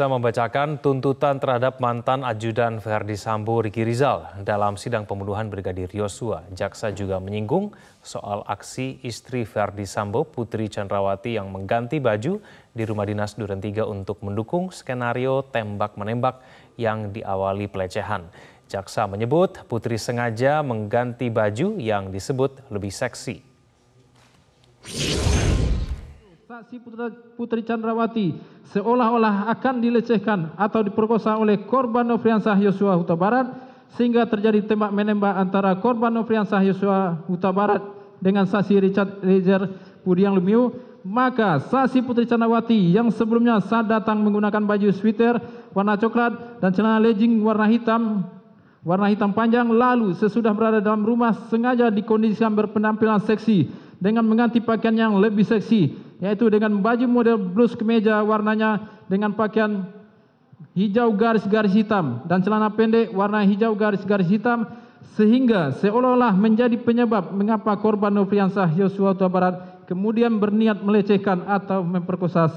jaksa membacakan tuntutan terhadap mantan ajudan Ferdi Sambo Riki Rizal dalam sidang pembunuhan Brigadir Yosua. Jaksa juga menyinggung soal aksi istri Ferdi Sambo Putri Chandrawati yang mengganti baju di rumah dinas Duren 3 untuk mendukung skenario tembak-menembak yang diawali pelecehan. Jaksa menyebut Putri sengaja mengganti baju yang disebut lebih seksi saksi Putri Chandrawati seolah-olah akan dilecehkan atau diperkosa oleh korban Nofriansah Yosua Huta Barat sehingga terjadi tembak menembak antara korban Nofriansah Yosua Huta Barat dengan saksi Richard Rezer Pudiang Lumiu maka saksi Putri Chandrawati yang sebelumnya saat datang menggunakan baju sweater warna coklat dan celana legging warna hitam warna hitam panjang lalu sesudah berada dalam rumah sengaja dikondisikan berpenampilan seksi dengan mengganti pakaian yang lebih seksi yaitu dengan baju model blus kemeja warnanya dengan pakaian hijau garis-garis hitam dan celana pendek warna hijau garis-garis hitam sehingga seolah-olah menjadi penyebab mengapa korban Nofriansah Yosua Tua Barat kemudian berniat melecehkan atau memperkosa